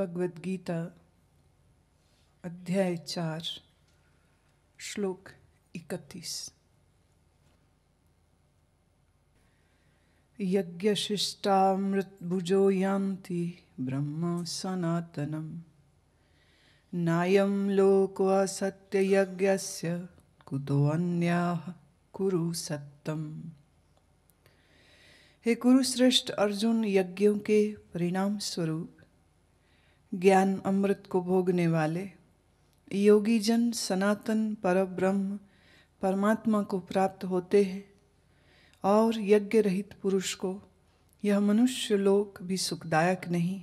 भगवद गीता अध्याय चार श्लोक इकतीस यज्ञशिष्टामृतभुजो यान्ति ब्रह्म सनातनं नायं लोकोऽसत्ययज्ञस्य कुतोऽन्याः कुरु सत्तम् हे कुरुश्रेष्ठ अर्जुन यज्ञों के परिणाम स्वरूप ज्ञान अमृत को भोगने वाले योगी जन सनातन पर ब्रह्म परमात्मा को प्राप्त होते हैं और यज्ञ रहित पुरुष को यह मनुष्य लोक भी सुखदायक नहीं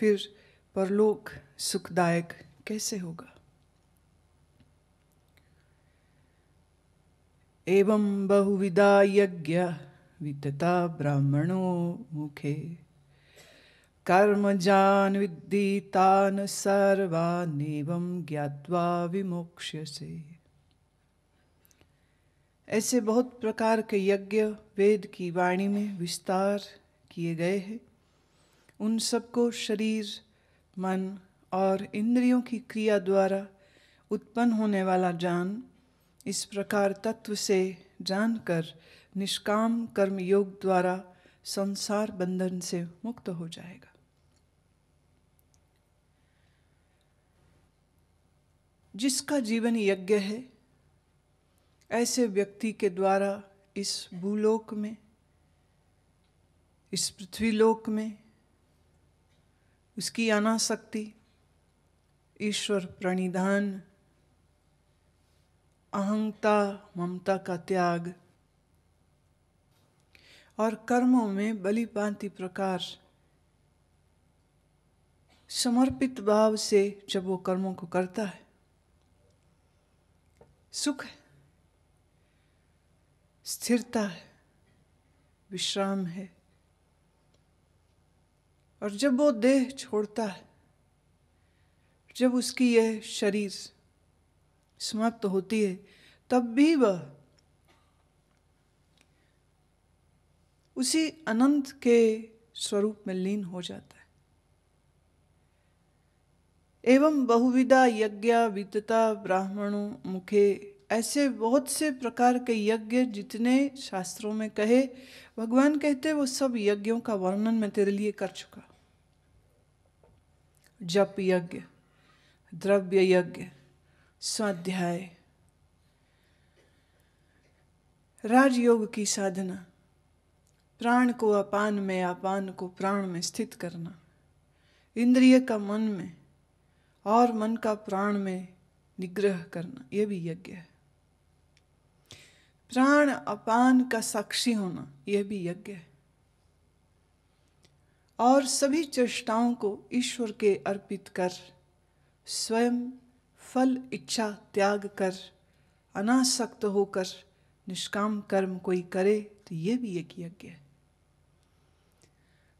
फिर परलोक सुखदायक कैसे होगा एवं बहुविधा यज्ञ वितता ब्राह्मणों मुखे कर्म जान विदितान सर्वा सर्वानेवं ज्ञात्वा से ऐसे बहुत प्रकार के यज्ञ वेद की वाणी में विस्तार किए गए हैं उन सबको शरीर मन और इंद्रियों की क्रिया द्वारा उत्पन्न होने वाला ज्ञान इस प्रकार तत्व से जानकर निष्काम कर्म योग द्वारा संसार बंधन से मुक्त हो जाएगा जिसका जीवन यज्ञ है ऐसे व्यक्ति के द्वारा इस भूलोक में इस पृथ्वीलोक में उसकी अनाशक्ति ईश्वर प्रणिधान अहंता ममता का त्याग और कर्मों में बलिपांति प्रकार समर्पित भाव से जब वो कर्मों को करता है सुख है स्थिरता है विश्राम है और जब वो देह छोड़ता है जब उसकी यह शरीर समाप्त होती है तब भी वह उसी अनंत के स्वरूप में लीन हो जाता है एवं बहुविधा यज्ञ वितता ब्राह्मणों मुखे ऐसे बहुत से प्रकार के यज्ञ जितने शास्त्रों में कहे भगवान कहते वो सब यज्ञों का वर्णन मैं तेरे लिए कर चुका जप यज्ञ द्रव्य यज्ञ स्वाध्याय राजयोग की साधना प्राण को अपान में अपान को प्राण में स्थित करना इंद्रिय का मन में और मन का प्राण में निग्रह करना यह भी यज्ञ है प्राण अपान का साक्षी होना यह भी यज्ञ है और सभी चेष्टाओं को ईश्वर के अर्पित कर स्वयं फल इच्छा त्याग कर अनासक्त होकर निष्काम कर्म कोई करे तो यह भी एक यज्ञ है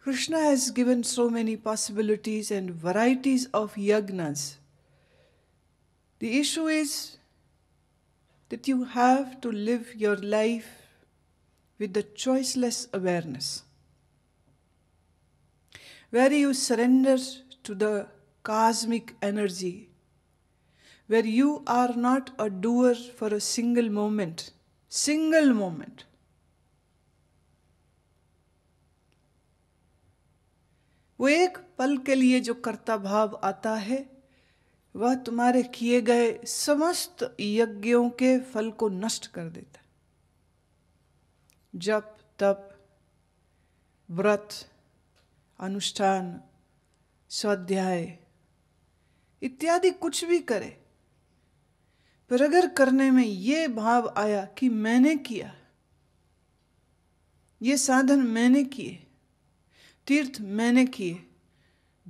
Krishna has given so many possibilities and varieties of yagnas. The issue is that you have to live your life with the choiceless awareness, where you surrender to the cosmic energy, where you are not a doer for a single moment, single moment वो एक पल के लिए जो कर्ता भाव आता है वह तुम्हारे किए गए समस्त यज्ञों के फल को नष्ट कर देता जप तप व्रत अनुष्ठान स्वाध्याय इत्यादि कुछ भी करे पर अगर करने में ये भाव आया कि मैंने किया ये साधन मैंने किए तीर्थ मैंने किए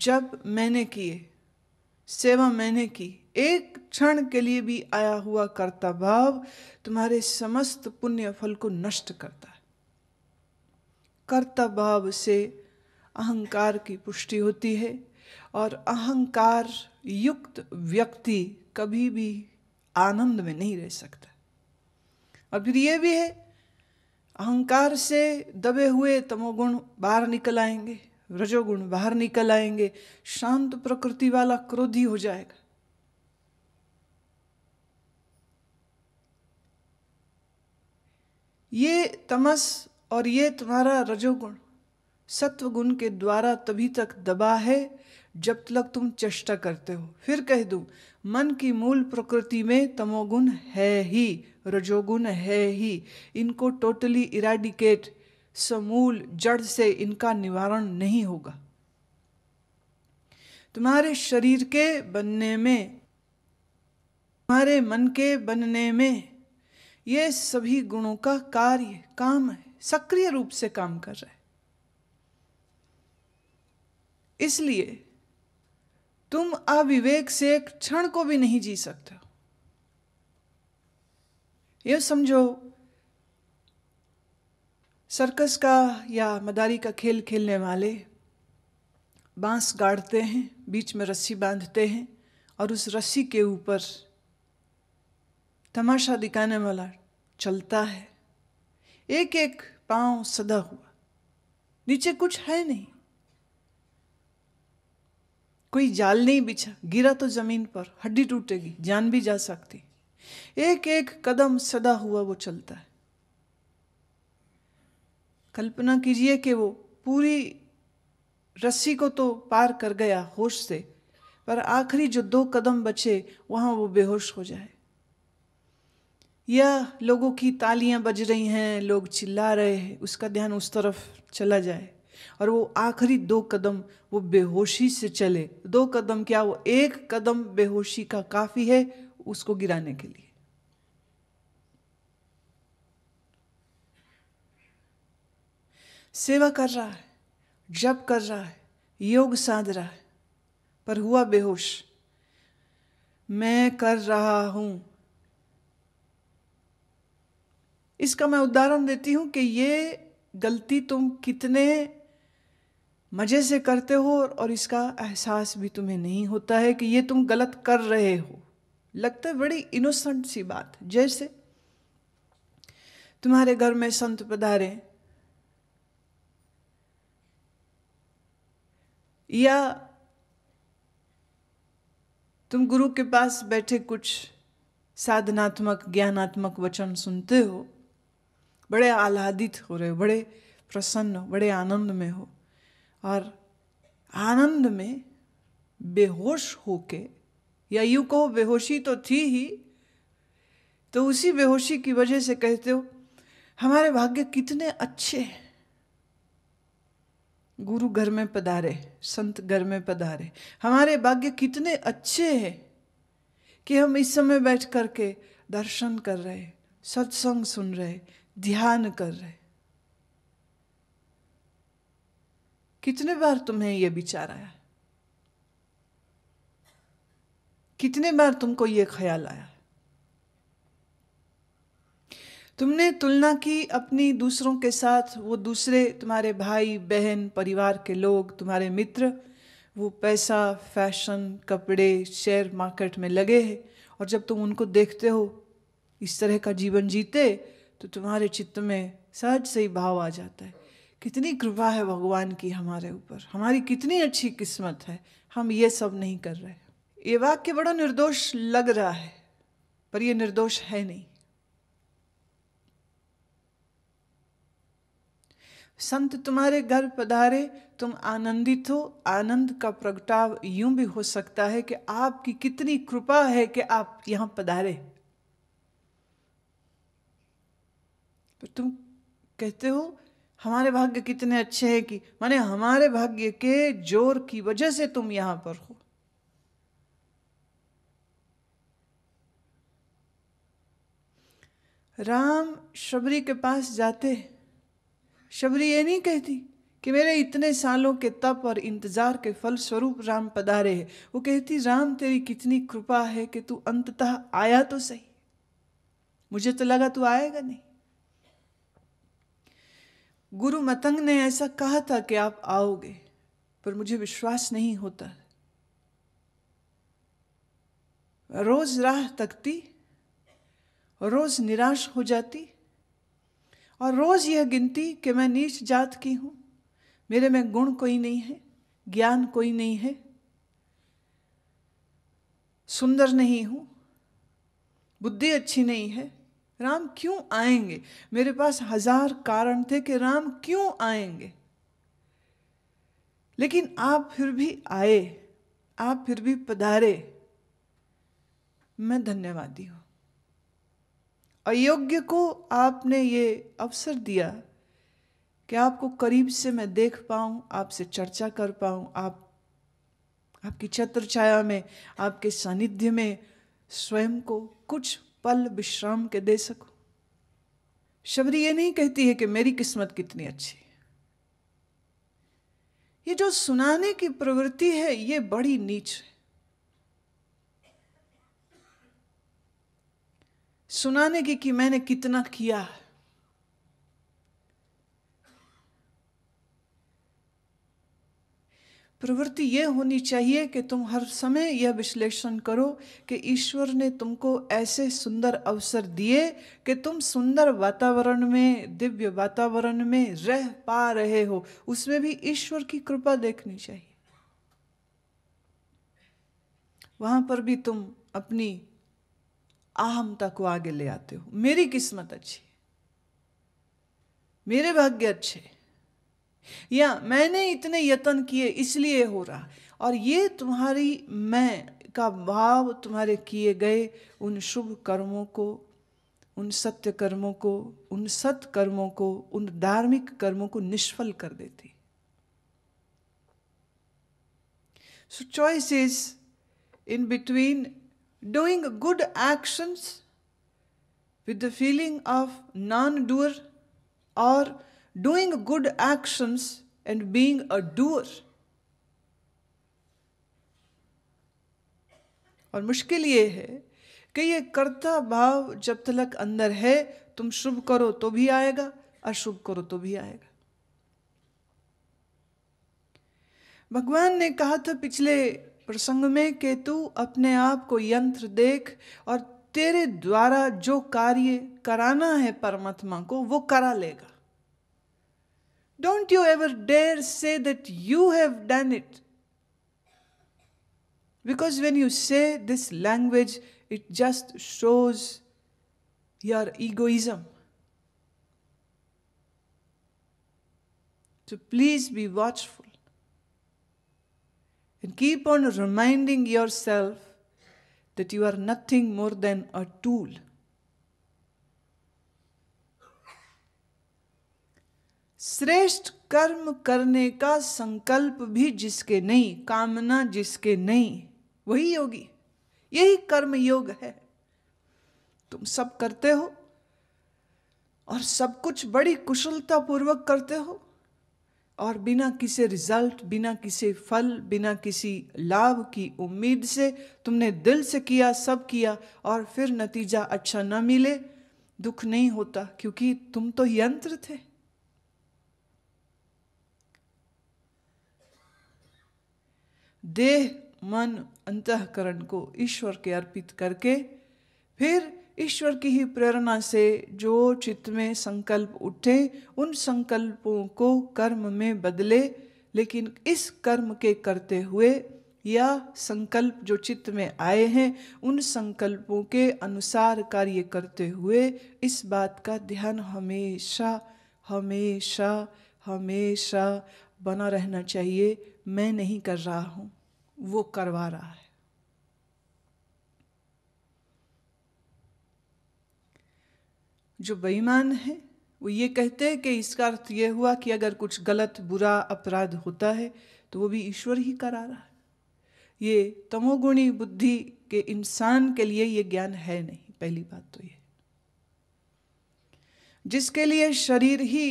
जब मैंने किए सेवा मैंने की एक क्षण के लिए भी आया हुआ कर्ता भाव तुम्हारे समस्त पुण्य फल को नष्ट करता है कर्ता भाव से अहंकार की पुष्टि होती है और अहंकार युक्त व्यक्ति कभी भी आनंद में नहीं रह सकता और फिर यह भी है अहंकार से दबे हुए तमोगुण बाहर निकल आएंगे रजोगुण बाहर निकल आएंगे शांत प्रकृति वाला क्रोधी हो जाएगा ये तमस और ये तुम्हारा रजोगुण सत्व गुण के द्वारा तभी तक दबा है जब तक तुम चेष्टा करते हो फिर कह दूं मन की मूल प्रकृति में तमोगुण है ही रजोगुण है ही इनको टोटली इराडिकेट समूल जड़ से इनका निवारण नहीं होगा तुम्हारे शरीर के बनने में तुम्हारे मन के बनने में ये सभी गुणों का कार्य काम है सक्रिय रूप से काम कर रहा है इसलिए तुम अविवेक से एक क्षण को भी नहीं जी सकते यह समझो सर्कस का या मदारी का खेल खेलने वाले बांस गाड़ते हैं बीच में रस्सी बांधते हैं और उस रस्सी के ऊपर तमाशा दिखाने वाला चलता है एक एक पांव सदा हुआ नीचे कुछ है नहीं कोई जाल नहीं बिछा गिरा तो जमीन पर हड्डी टूटेगी जान भी जा सकती एक एक कदम सदा हुआ वो चलता है कल्पना कीजिए कि वो पूरी रस्सी को तो पार कर गया होश से पर आखिरी जो दो कदम बचे वहाँ वो बेहोश हो जाए या लोगों की तालियां बज रही हैं लोग चिल्ला रहे हैं उसका ध्यान उस तरफ चला जाए और वो आखिरी दो कदम वो बेहोशी से चले दो कदम क्या वो एक कदम बेहोशी का काफी है उसको गिराने के लिए सेवा कर रहा है जप कर रहा है योग साध रहा है पर हुआ बेहोश मैं कर रहा हूं इसका मैं उदाहरण देती हूं कि ये गलती तुम कितने मज़े से करते हो और इसका एहसास भी तुम्हें नहीं होता है कि ये तुम गलत कर रहे हो लगता है बड़ी इनोसेंट सी बात जैसे तुम्हारे घर में संत पधारे या तुम गुरु के पास बैठे कुछ साधनात्मक ज्ञानात्मक वचन सुनते हो बड़े आह्लादित हो रहे हो बड़े प्रसन्न बड़े आनंद में हो और आनंद में बेहोश होके या यूं कहो बेहोशी तो थी ही तो उसी बेहोशी की वजह से कहते हो हमारे भाग्य कितने अच्छे हैं गुरु घर में पधारे संत घर में पधारे हमारे भाग्य कितने अच्छे हैं कि हम इस समय बैठ करके दर्शन कर रहे सत्संग सुन रहे ध्यान कर रहे कितने बार तुम्हें यह विचार आया कितने बार तुमको यह ख्याल आया तुमने तुलना की अपनी दूसरों के साथ वो दूसरे तुम्हारे भाई बहन परिवार के लोग तुम्हारे मित्र वो पैसा फैशन कपड़े शेयर मार्केट में लगे हैं और जब तुम उनको देखते हो इस तरह का जीवन जीते तो तुम्हारे चित्त में सहज से ही भाव आ जाता है कितनी कृपा है भगवान की हमारे ऊपर हमारी कितनी अच्छी किस्मत है हम ये सब नहीं कर रहे ये वाक्य बड़ा निर्दोष लग रहा है पर ये निर्दोष है नहीं संत तुम्हारे घर पधारे तुम आनंदित हो आनंद का प्रगटाव यूं भी हो सकता है कि आपकी कितनी कृपा है कि आप यहां पधारे पर तुम कहते हो हमारे भाग्य कितने अच्छे हैं कि माने हमारे भाग्य के जोर की वजह से तुम यहां पर हो राम शबरी के पास जाते शबरी ये नहीं कहती कि मेरे इतने सालों के तप और इंतजार के फल स्वरूप राम पधारे है वो कहती राम तेरी कितनी कृपा है कि तू अंततः आया तो सही मुझे तो लगा तू आएगा नहीं गुरु मतंग ने ऐसा कहा था कि आप आओगे पर मुझे विश्वास नहीं होता रोज राह तकती रोज निराश हो जाती और रोज यह गिनती कि मैं नीच जात की हूँ मेरे में गुण कोई नहीं है ज्ञान कोई नहीं है सुंदर नहीं हूँ बुद्धि अच्छी नहीं है राम क्यों आएंगे मेरे पास हजार कारण थे कि राम क्यों आएंगे लेकिन आप फिर भी आए आप फिर भी पधारे मैं धन्यवादी हूं अयोग्य को आपने ये अवसर दिया कि आपको करीब से मैं देख पाऊं आपसे चर्चा कर पाऊं आप आपकी छत्र छाया में आपके सानिध्य में स्वयं को कुछ पल विश्राम के दे सको शबरी ये नहीं कहती है कि मेरी किस्मत कितनी अच्छी ये जो सुनाने की प्रवृत्ति है ये बड़ी नीच है सुनाने की कि मैंने कितना किया है प्रवृत्ति ये होनी चाहिए कि तुम हर समय यह विश्लेषण करो कि ईश्वर ने तुमको ऐसे सुंदर अवसर दिए कि तुम सुंदर वातावरण में दिव्य वातावरण में रह पा रहे हो उसमें भी ईश्वर की कृपा देखनी चाहिए वहां पर भी तुम अपनी आहमता को आगे ले आते हो मेरी किस्मत अच्छी मेरे भाग्य अच्छे या मैंने इतने यत्न किए इसलिए हो रहा और ये तुम्हारी मैं का भाव तुम्हारे किए गए उन शुभ कर्मों को उन सत्य कर्मों को उन सत कर्मों को उन धार्मिक कर्मों को निष्फल कर देती so choice is in between doing good actions with the feeling of non doer और doing good actions and being a doer. और मुश्किल ये है कि ये कर्ता भाव जब तक अंदर है तुम शुभ करो तो भी आएगा अशुभ करो तो भी आएगा भगवान ने कहा था पिछले प्रसंग में कि तू अपने आप को यंत्र देख और तेरे द्वारा जो कार्य कराना है परमात्मा को वो करा लेगा Don't you ever dare say that you have done it. Because when you say this language, it just shows your egoism. So please be watchful and keep on reminding yourself that you are nothing more than a tool. श्रेष्ठ कर्म करने का संकल्प भी जिसके नहीं कामना जिसके नहीं वही योगी यही कर्म योग है तुम सब करते हो और सब कुछ बड़ी कुशलता पूर्वक करते हो और बिना किसी रिजल्ट बिना किसी फल बिना किसी लाभ की उम्मीद से तुमने दिल से किया सब किया और फिर नतीजा अच्छा न मिले दुख नहीं होता क्योंकि तुम तो यंत्र थे देह मन अंतकरण को ईश्वर के अर्पित करके फिर ईश्वर की ही प्रेरणा से जो चित्त में संकल्प उठे उन संकल्पों को कर्म में बदले लेकिन इस कर्म के करते हुए या संकल्प जो चित्त में आए हैं उन संकल्पों के अनुसार कार्य करते हुए इस बात का ध्यान हमेशा हमेशा हमेशा बना रहना चाहिए मैं नहीं कर रहा हूं वो करवा रहा है जो बेईमान है वो ये कहते हैं कि इसका अर्थ यह हुआ कि अगर कुछ गलत बुरा अपराध होता है तो वो भी ईश्वर ही करा रहा है ये तमोगुणी बुद्धि के इंसान के लिए ये ज्ञान है नहीं पहली बात तो ये जिसके लिए शरीर ही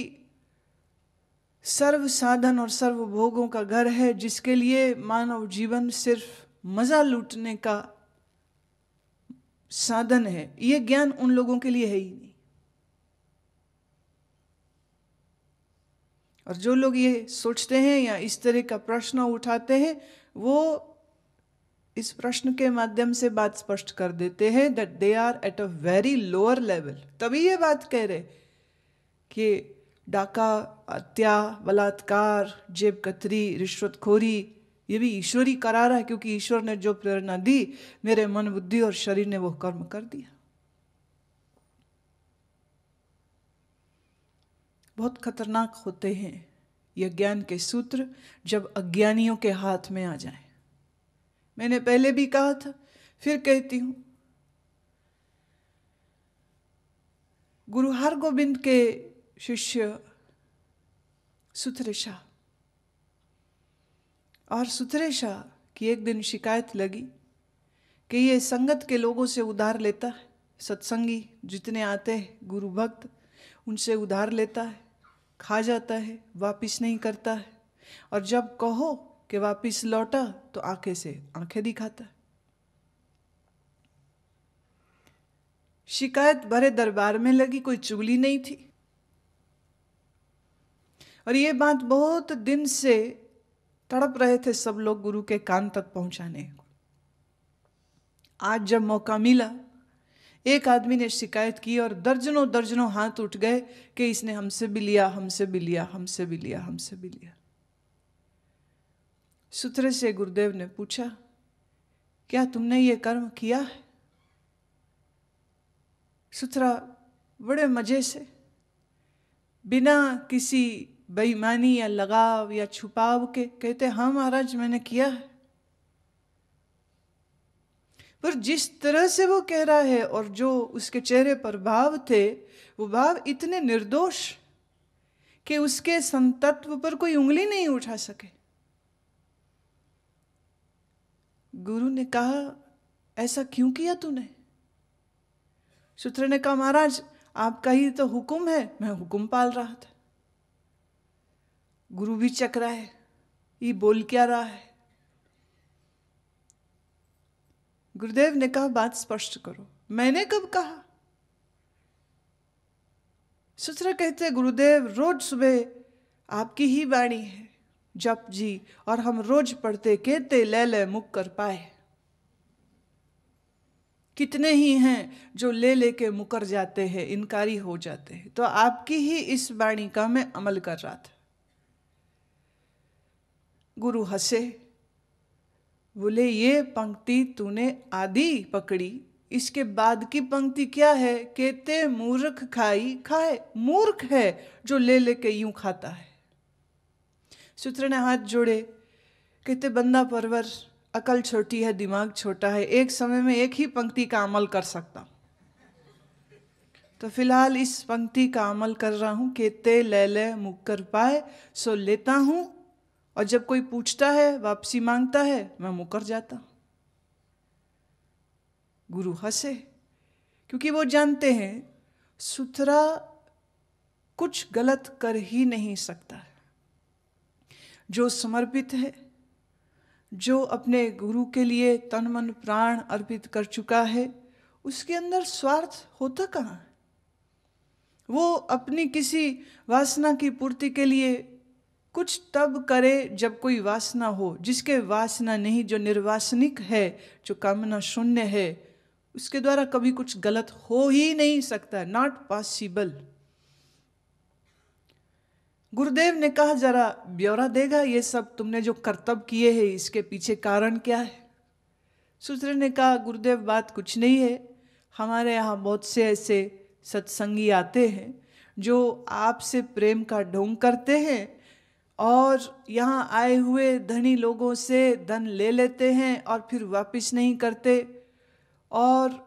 सर्व साधन और सर्व भोगों का घर है जिसके लिए मानव जीवन सिर्फ मजा लूटने का साधन है ये ज्ञान उन लोगों के लिए है ही नहीं और जो लोग ये सोचते हैं या इस तरह का प्रश्न उठाते हैं वो इस प्रश्न के माध्यम से बात स्पष्ट कर देते हैं that they are at a very lower level तभी ये बात कह रहे कि डाका हत्या बलात्कार जेब कतरी रिश्वतखोरी ये भी ईश्वरी रहा है क्योंकि ईश्वर ने जो प्रेरणा दी मेरे मन बुद्धि और शरीर ने वो कर्म कर दिया बहुत खतरनाक होते हैं यह ज्ञान के सूत्र जब अज्ञानियों के हाथ में आ जाए मैंने पहले भी कहा था फिर कहती हूं गुरु हरगोबिंद के शिष्य सुतरेशा और सुतरेशा की एक दिन शिकायत लगी कि ये संगत के लोगों से उधार लेता है सत्संगी जितने आते हैं गुरु भक्त उनसे उधार लेता है खा जाता है वापिस नहीं करता है और जब कहो कि वापिस लौटा तो आंखें से आंखें दिखाता है शिकायत भरे दरबार में लगी कोई चुगली नहीं थी और ये बात बहुत दिन से तड़प रहे थे सब लोग गुरु के कान तक पहुंचाने को आज जब मौका मिला एक आदमी ने शिकायत की और दर्जनों दर्जनों हाथ उठ गए कि इसने हमसे भी लिया हमसे भी लिया हमसे भी लिया हमसे भी लिया सूत्र से गुरुदेव ने पूछा क्या तुमने ये कर्म किया है सूत्रा बड़े मजे से बिना किसी बेईमानी या लगाव या छुपाव के कहते हाँ महाराज मैंने किया है पर जिस तरह से वो कह रहा है और जो उसके चेहरे पर भाव थे वो भाव इतने निर्दोष कि उसके संतत्व पर कोई उंगली नहीं उठा सके गुरु ने कहा ऐसा क्यों किया तूने सूत्र ने कहा महाराज आपका ही तो हुक्म है मैं हुक्म पाल रहा था गुरु भी चक रहा है ये बोल क्या रहा है गुरुदेव ने कहा बात स्पष्ट करो मैंने कब कहा सुचरा कहते गुरुदेव रोज सुबह आपकी ही वाणी है जप जी और हम रोज पढ़ते कहते ले ले मुख कर पाए कितने ही हैं जो ले लेके मुकर जाते हैं इनकारी हो जाते हैं तो आपकी ही इस वाणी का मैं अमल कर रहा था गुरु हंसे बोले ये पंक्ति तूने आधी पकड़ी इसके बाद की पंक्ति क्या है केते मूर्ख खाई खाए मूर्ख है जो ले लेके यूं खाता है सूत्र ने हाथ जोड़े कहते बंदा परवर अकल छोटी है दिमाग छोटा है एक समय में एक ही पंक्ति का अमल कर सकता तो फिलहाल इस पंक्ति का अमल कर रहा हूं केते ले ले मुकर पाए सो लेता हूं और जब कोई पूछता है वापसी मांगता है मैं मुकर जाता गुरु हंसे क्योंकि वो जानते हैं सुथरा कुछ गलत कर ही नहीं सकता है जो समर्पित है जो अपने गुरु के लिए तन मन प्राण अर्पित कर चुका है उसके अंदर स्वार्थ होता कहाँ है वो अपनी किसी वासना की पूर्ति के लिए कुछ तब करे जब कोई वासना हो जिसके वासना नहीं जो निर्वासनिक है जो कामना शून्य है उसके द्वारा कभी कुछ गलत हो ही नहीं सकता नॉट पॉसिबल गुरुदेव ने कहा जरा ब्यौरा देगा ये सब तुमने जो कर्तव्य किए हैं इसके पीछे कारण क्या है सूत्र ने कहा गुरुदेव बात कुछ नहीं है हमारे यहाँ बहुत से ऐसे सत्संगी आते हैं जो आपसे प्रेम का ढोंग करते हैं और यहाँ आए हुए धनी लोगों से धन ले लेते हैं और फिर वापस नहीं करते और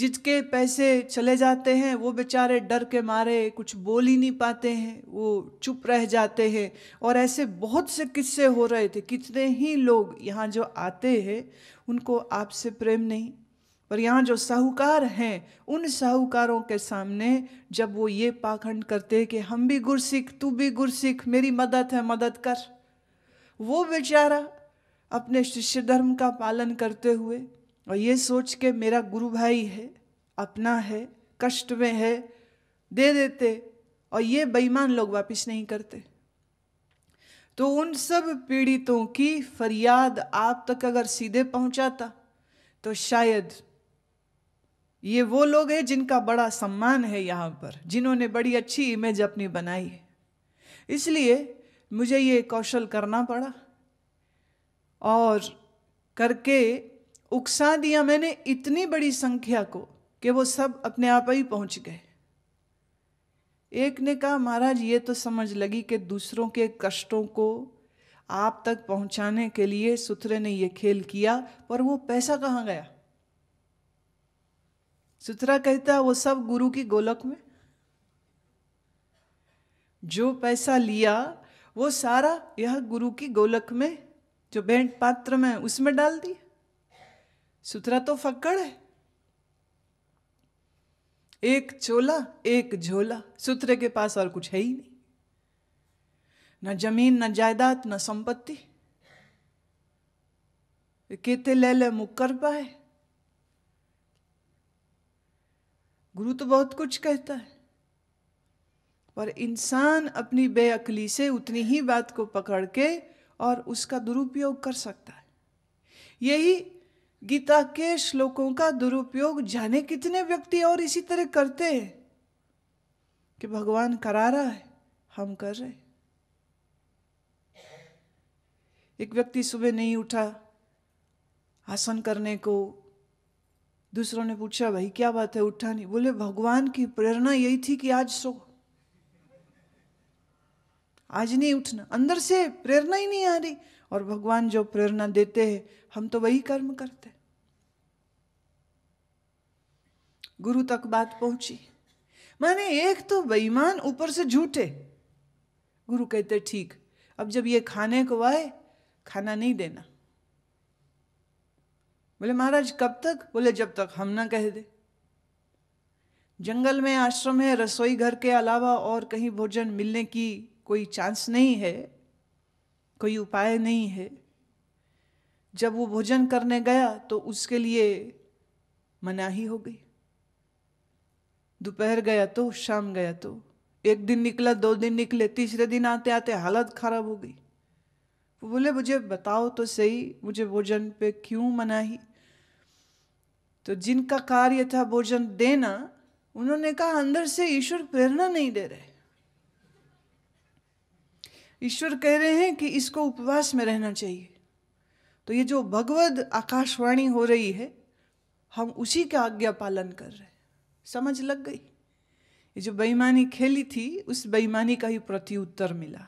जिसके पैसे चले जाते हैं वो बेचारे डर के मारे कुछ बोल ही नहीं पाते हैं वो चुप रह जाते हैं और ऐसे बहुत से किस्से हो रहे थे कितने ही लोग यहाँ जो आते हैं उनको आपसे प्रेम नहीं और यहाँ जो साहूकार हैं उन साहूकारों के सामने जब वो ये पाखंड करते कि हम भी गुरसिख तू भी गुरसिख मेरी मदद है मदद कर वो बेचारा अपने शिष्य धर्म का पालन करते हुए और ये सोच के मेरा गुरु भाई है अपना है कष्ट में है दे देते और ये बेईमान लोग वापस नहीं करते तो उन सब पीड़ितों की फरियाद आप तक अगर सीधे पहुंचाता तो शायद ये वो लोग हैं जिनका बड़ा सम्मान है यहाँ पर जिन्होंने बड़ी अच्छी इमेज अपनी बनाई है इसलिए मुझे ये कौशल करना पड़ा और करके उकसा दिया मैंने इतनी बड़ी संख्या को कि वो सब अपने आप ही पहुँच गए एक ने कहा महाराज ये तो समझ लगी कि दूसरों के कष्टों को आप तक पहुंचाने के लिए सुथरे ने ये खेल किया पर वो पैसा कहाँ गया सुथरा कहता है वो सब गुरु की गोलक में जो पैसा लिया वो सारा यह गुरु की गोलक में जो भेंट पात्र में उसमें डाल दिया सुथरा तो फक्कड़ है एक चोला एक झोला सूत्र के पास और कुछ है ही नहीं न जमीन न जायदाद न संपत्ति कहते ले ले मुक्कर पाए गुरु तो बहुत कुछ कहता है पर इंसान अपनी बेअकली से उतनी ही बात को पकड़ के और उसका दुरुपयोग कर सकता है यही गीता के श्लोकों का दुरुपयोग जाने कितने व्यक्ति और इसी तरह करते हैं कि भगवान करा रहा है हम कर रहे एक व्यक्ति सुबह नहीं उठा आसन करने को दूसरों ने पूछा भाई क्या बात है उठा नहीं बोले भगवान की प्रेरणा यही थी कि आज सो आज नहीं उठना अंदर से प्रेरणा ही नहीं आ रही और भगवान जो प्रेरणा देते हैं हम तो वही कर्म करते गुरु तक बात पहुंची माने एक तो बेईमान ऊपर से झूठे गुरु कहते ठीक अब जब ये खाने को आए खाना नहीं देना बोले महाराज कब तक बोले जब तक हम ना कह दे जंगल में आश्रम है रसोई घर के अलावा और कहीं भोजन मिलने की कोई चांस नहीं है कोई उपाय नहीं है जब वो भोजन करने गया तो उसके लिए मनाही हो गई दोपहर गया तो शाम गया तो एक दिन निकला दो दिन निकले तीसरे दिन आते आते हालत खराब हो गई वो बोले मुझे बताओ तो सही मुझे भोजन पे क्यों मनाही तो जिनका कार्य था भोजन देना उन्होंने कहा अंदर से ईश्वर प्रेरणा नहीं दे रहे ईश्वर कह रहे हैं कि इसको उपवास में रहना चाहिए तो ये जो भगवद आकाशवाणी हो रही है हम उसी का आज्ञा पालन कर रहे हैं समझ लग गई ये जो बेईमानी खेली थी उस बेईमानी का ही प्रत्युत्तर मिला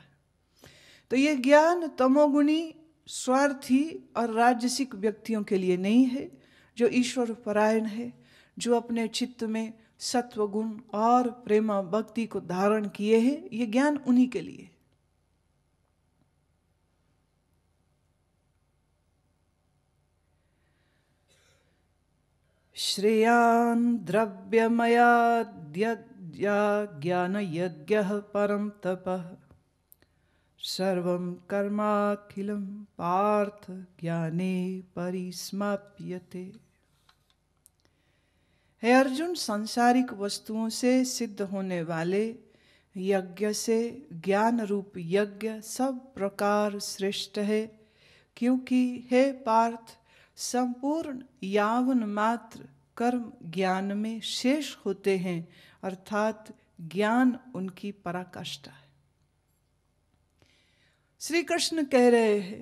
तो ये ज्ञान तमोगुणी स्वार्थी और राजसिक व्यक्तियों के लिए नहीं है जो ईश्वर परायण है जो अपने चित्त में सत्व गुण और प्रेमा भक्ति को धारण किए हैं ये ज्ञान उन्हीं के लिए श्रेयान द्रव्यमया ज्ञान यज्ञ परम तपः सर्वं कर्माखिल पार्थ ज्ञाने परिसमाप्यते हे अर्जुन सांसारिक वस्तुओं से सिद्ध होने वाले यज्ञ से ज्ञान रूप यज्ञ सब प्रकार श्रेष्ठ है क्योंकि हे पार्थ संपूर्ण यावन मात्र कर्म ज्ञान में शेष होते हैं अर्थात ज्ञान उनकी पराकाष्ठा श्री कृष्ण कह रहे हैं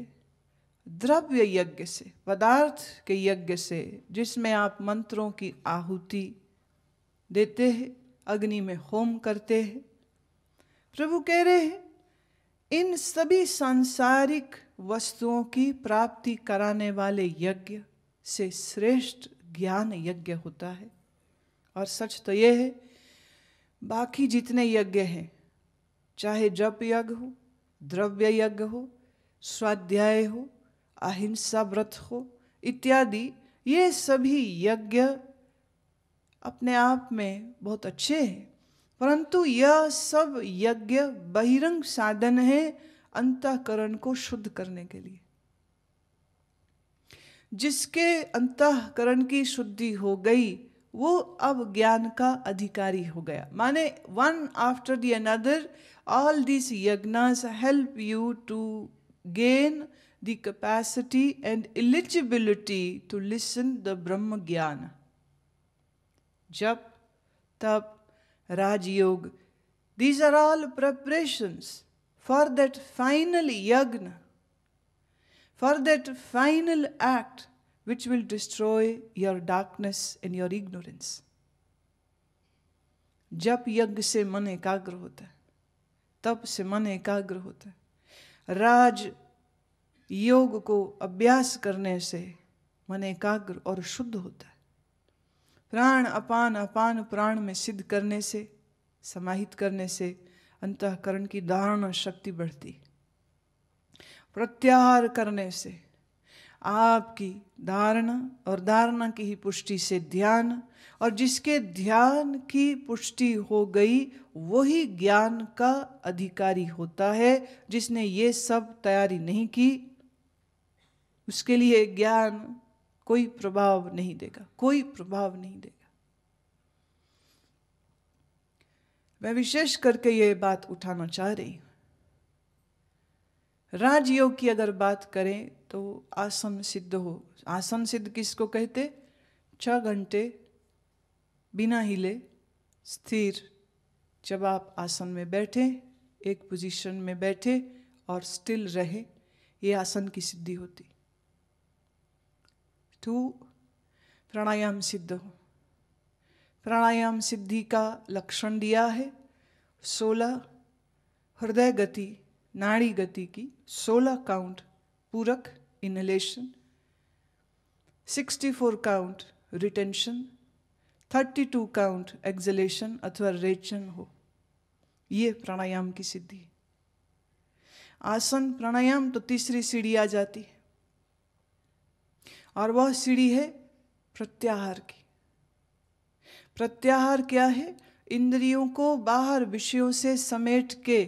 द्रव्य यज्ञ से पदार्थ के यज्ञ से जिसमें आप मंत्रों की आहुति देते हैं अग्नि में होम करते हैं प्रभु कह रहे हैं इन सभी सांसारिक वस्तुओं की प्राप्ति कराने वाले यज्ञ से श्रेष्ठ ज्ञान यज्ञ होता है और सच तो यह है बाकी जितने यज्ञ हैं चाहे जप यज्ञ हो द्रव्य यज्ञ हो स्वाध्याय हो अहिंसा व्रत हो इत्यादि ये सभी यज्ञ अपने आप में बहुत अच्छे हैं परंतु यह सब यज्ञ बहिरंग साधन है अंतकरण को शुद्ध करने के लिए जिसके अंतकरण की शुद्धि हो गई वो अब ज्ञान का अधिकारी हो गया माने one after the another all this यज्ञास help you to gain the capacity and eligibility to listen the brahm gyan जब तब Rajyoga these are all preparations for that final yagya for that final act which will destroy your darkness and your ignorance. जब यज्ञ से मन एकाग्र होता है तप से मन एकाग्र होता है राज योग को अभ्यास करने से मन एकाग्र और शुद्ध होता है प्राण अपान अपान प्राण में सिद्ध करने से समाहित करने से अंतकरण की धारणा शक्ति बढ़ती प्रत्याहार करने से आपकी धारणा और धारणा की ही पुष्टि से ध्यान और जिसके ध्यान की पुष्टि हो गई वही ज्ञान का अधिकारी होता है जिसने ये सब तैयारी नहीं की उसके लिए ज्ञान कोई प्रभाव नहीं देगा कोई प्रभाव नहीं देगा मैं विशेष करके ये बात उठाना चाह रही हूँ राजयोग की अगर बात करें तो आसन सिद्ध हो आसन सिद्ध किसको कहते छः घंटे बिना हिले स्थिर जब आप आसन में बैठे एक पोजीशन में बैठे और स्टिल रहे ये आसन की सिद्धि होती टू प्राणायाम सिद्ध हो प्राणायाम सिद्धि का लक्षण दिया है सोलह हृदय गति नाड़ी गति की 16 काउंट पूरक inhalation 64 count retention 32 count exhalation अथवा रेचन हो ये प्राणायाम की सिद्धि है आसन प्राणायाम तो तीसरी सीढ़ी आ जाती है और वह सीढ़ी है प्रत्याहार की प्रत्याहार क्या है इंद्रियों को बाहर विषयों से समेट के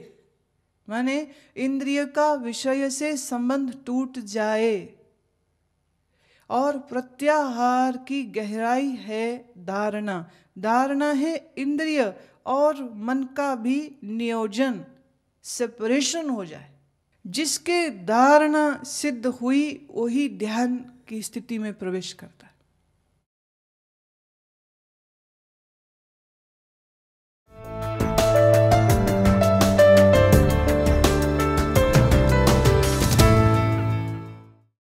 माने इंद्रिय का विषय से संबंध टूट जाए और प्रत्याहार की गहराई है धारणा धारणा है इंद्रिय और मन का भी नियोजन सेपरेशन हो जाए जिसके धारणा सिद्ध हुई वही ध्यान की स्थिति में प्रवेश करता